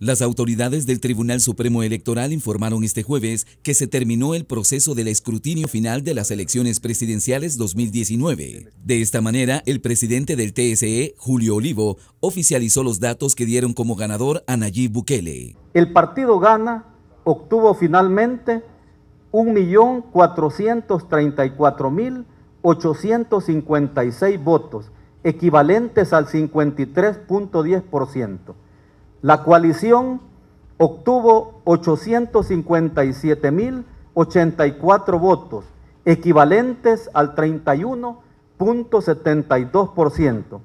Las autoridades del Tribunal Supremo Electoral informaron este jueves que se terminó el proceso del escrutinio final de las elecciones presidenciales 2019. De esta manera, el presidente del TSE, Julio Olivo, oficializó los datos que dieron como ganador a Nayib Bukele. El partido Gana obtuvo finalmente 1.434.856 votos, equivalentes al 53.10%. La coalición obtuvo 857.084 votos, equivalentes al 31.72%.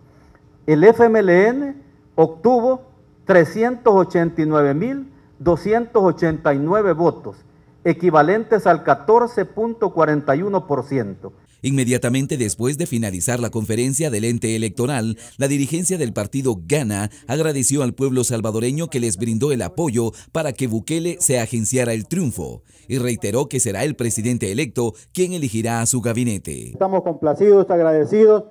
El FMLN obtuvo 389.289 votos, equivalentes al 14.41%. Inmediatamente después de finalizar la conferencia del ente electoral, la dirigencia del partido Gana agradeció al pueblo salvadoreño que les brindó el apoyo para que Bukele se agenciara el triunfo y reiteró que será el presidente electo quien elegirá a su gabinete. Estamos complacidos, agradecidos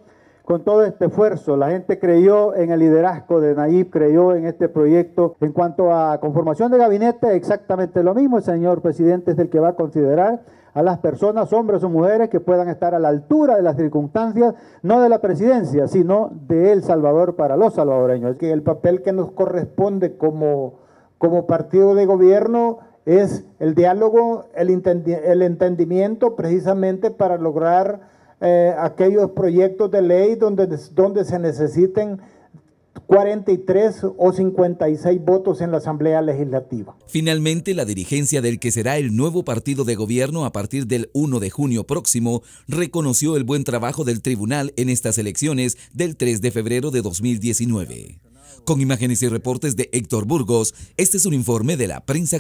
con todo este esfuerzo. La gente creyó en el liderazgo de Nayib, creyó en este proyecto. En cuanto a conformación de gabinete, exactamente lo mismo. El señor presidente es el que va a considerar a las personas, hombres o mujeres, que puedan estar a la altura de las circunstancias, no de la presidencia, sino de El Salvador para los salvadoreños. Que el papel que nos corresponde como, como partido de gobierno es el diálogo, el, el entendimiento precisamente para lograr eh, aquellos proyectos de ley donde, donde se necesiten 43 o 56 votos en la Asamblea Legislativa. Finalmente, la dirigencia del que será el nuevo partido de gobierno a partir del 1 de junio próximo reconoció el buen trabajo del tribunal en estas elecciones del 3 de febrero de 2019. Con imágenes y reportes de Héctor Burgos, este es un informe de la prensa